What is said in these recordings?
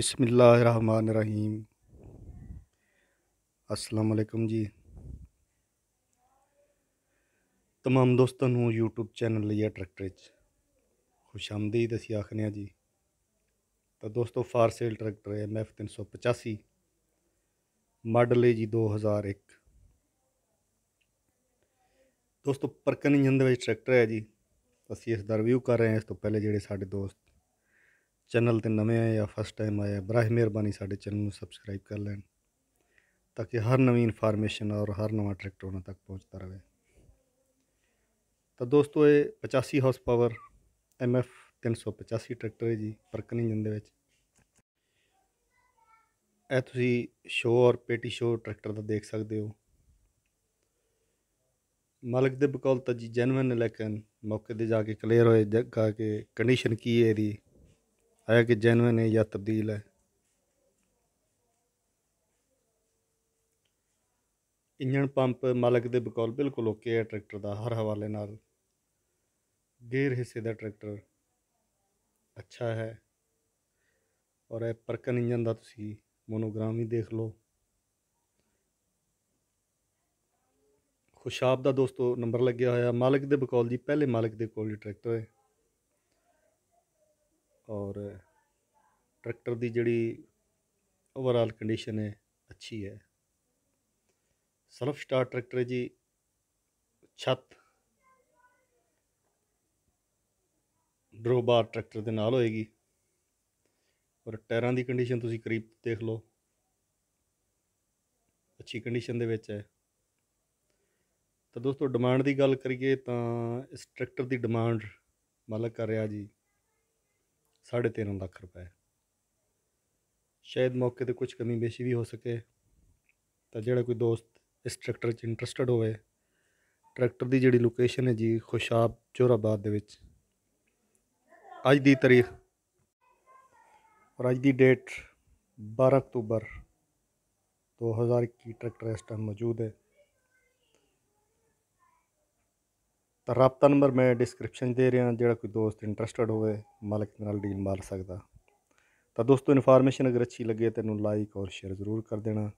ਰਹੀਮ ਅਸਲਾਮ ਅਲੈਕਮ ਜੀ तमाम ਦੋਸਤਾਂ ਨੂੰ YouTube ਚੈਨਲ ਲਿਆ ਟਰੈਕਟਰ ਵਿੱਚ ਖੁਸ਼ ਆਮਦੀਦ ਅਸੀਂ ਆਖਨੇ ਆ ਜੀ ਤਾਂ ਦੋਸਤੋ ਫਾਰ ਸੇਲ ਟਰੈਕਟਰ ਹੈ MF 385 ਮਾਡਲ ਹੈ ਜੀ 2001 ਦੋਸਤੋ ਪਰਕਨ ਇੰਜਨ ਦੇ ਵਿੱਚ ਟਰੈਕਟਰ ਹੈ ਜੀ ਅਸੀਂ ਇਸ ਦਾ ਰਿਵਿਊ ਕਰ ਰਹੇ ਹਾਂ ਇਸ ਤੋਂ ਪਹਿਲੇ ਜਿਹੜੇ ਸਾਡੇ ਦੋਸਤ ਚੈਨਲ ਤੇ ਨਵੇਂ ਆਏ ਜਾਂ ਫਸਟ ਟਾਈਮ ਆਏ ਬਰਾਹ ਮਿਹਰਬਾਨੀ ਸਾਡੇ ਚੈਨਲ ਨੂੰ ਸਬਸਕ੍ਰਾਈਬ ਕਰ ਲੈਣ ਤਾਂ ਕਿ ਹਰ ਨਵੀਂ ਇਨਫੋਰਮੇਸ਼ਨ ਔਰ ਹਰ ਨਵਾਂ ਟਰੈਕਟਰ ਉਹਨਾਂ ਤੱਕ ਪਹੁੰਚਦਾ ਰਹੇ ਤਾਂ ਦੋਸਤੋ ਇਹ 85 ਹਾਰਸ ਪਾਵਰ ਐਮਐਫ 385 ਟਰੈਕਟਰ ਹੈ ਜੀ ਨਹੀਂ ਜਾਂਦੇ ਵਿੱਚ ਇਹ ਤੁਸੀਂ ਸ਼ੋ ਔਰ ਪੇਟੀ ਸ਼ੋ ਟਰੈਕਟਰ ਦਾ ਦੇਖ ਸਕਦੇ ਹੋ ਮਾਲਕ ਦੇ ਬਕੌਲ ਤਾਂ ਜੀ ਜੈਨੂਇਨ ਲੇਕਿਨ ਮੌਕੇ ਤੇ ਜਾ ਕੇ ਕਲੀਅਰ ਹੋਏ ਜਗਾ ਕੇ ਕੰਡੀਸ਼ਨ ਕੀ ਹੈ ਇਹਦੀ ਆਇਆ ਕਿ ਜੈਨੂਇਨ ਹੈ ਜਾਂ ਤਬਦੀਲ ਹੈ ਇੰਜਣ ਪੰਪ ਮਾਲਕ ਦੇ ਬਕੌਲ ਬਿਲਕੁਲ ਓਕੇ ਹੈ ਟਰੈਕਟਰ ਦਾ ਹਰ ਹਵਾਲੇ ਨਾਲ ਗੇਅਰ ਹਿੱਸੇ ਦਾ ਟਰੈਕਟਰ ਅੱਛਾ ਹੈ ਔਰ ਇਹ ਪਰਕਨ ਇੰਜਨ ਦਾ ਤੁਸੀਂ ਮੋਨੋਗ੍ਰਾਮ ਹੀ ਦੇਖ ਲਓ ਖੁਸ਼ਾਬ ਦਾ ਦੋਸਤੋ ਨੰਬਰ ਲੱਗਿਆ ਹੋਇਆ ਮਾਲਕ ਦੇ ਬਕੌਲ ਜੀ ਪਹਿਲੇ ਮਾਲਕ ਦੇ ਕੋਲ ਹੀ ਟਰੈਕਟਰ ਹੈ ਔਰ ਟਰੈਕਟਰ ਦੀ ਜਿਹੜੀ ਓਵਰਆਲ ਕੰਡੀਸ਼ਨ ਹੈ ਅੱਛੀ ਹੈ ਸਲਫ ਸਟਾਰਟ ਟਰੈਕਟਰ ਜੀ ਛੱਤ ਡਰੋਬਾਰ ਟਰੈਕਟਰ ਦੇ ਨਾਲ ਹੋਏਗੀ ਔਰ ਟਾਇਰਾਂ ਦੀ ਕੰਡੀਸ਼ਨ ਤੁਸੀਂ ਕਰੀਬ ਦੇਖ ਲਓ ਅੱਛੀ ਕੰਡੀਸ਼ਨ ਦੇ ਵਿੱਚ ਹੈ ਤਾਂ ਦੋਸਤੋ ਡਿਮਾਂਡ ਦੀ ਗੱਲ ਕਰੀਏ ਤਾਂ ਇਸ ਟਰੈਕਟਰ ਦੀ ਡਿਮਾਂਡ ਮਾਲਕ ਕਰ ਰਿਹਾ ਜੀ 13.5 ਲੱਖ ਰੁਪਏ ਸ਼ਾਇਦ ਮੌਕੇ ਤੇ ਕੁਝ ਕਮੀ ਬੇਸ਼ੀ ਵੀ ਹੋ ਸਕੇ ਤਾਂ ਜਿਹੜਾ ਕੋਈ ਦੋਸਤ ਇਸ ਟਰੈਕਟਰ 'ਚ ਇੰਟਰਸਟਡ ਹੋਵੇ ਟਰੈਕਟਰ ਦੀ ਜਿਹੜੀ ਲੋਕੇਸ਼ਨ ਹੈ ਜੀ ਖੁਸ਼ਾਬ ਚੋਰਾਬਾਦ ਦੇ ਵਿੱਚ ਅੱਜ ਦੀ ਤਾਰੀਖ ਔਰ ਅੱਜ ਦੀ ਡੇਟ 12 ਅਕਤੂਬਰ 2021 ਟਰੈਕਟਰ ਇਸ ਟਾਈਮ ਮੌਜੂਦ ਹੈ ਤਾਂ رابطہ ਨੰਬਰ ਮੈਂ ਡਿਸਕ੍ਰਿਪਸ਼ਨ ਦੇ ਰਿਹਾ ਜਿਹੜਾ ਕੋਈ ਦੋਸਤ ਇੰਟਰਸਟਡ ਹੋਵੇ ਮਾਲਕ ਨਾਲ ਡੀਲ ਮਾਰ ਸਕਦਾ ਤਾਂ ਦੋਸਤੋ ਇਨਫੋਰਮੇਸ਼ਨ ਅਗਰ ਅੱਛੀ ਲੱਗੇ ਤੈਨੂੰ ਲਾਈਕ ਔਰ ਸ਼ੇਅਰ ਜ਼ਰੂਰ ਕਰ ਦੇਣਾ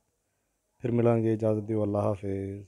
ਫਿਰ ਮਿਲਾਂਗੇ ਇਜਾਜ਼ਤ ਦਿਓ ਅੱਲਾਹ ਹਾਫਿਜ਼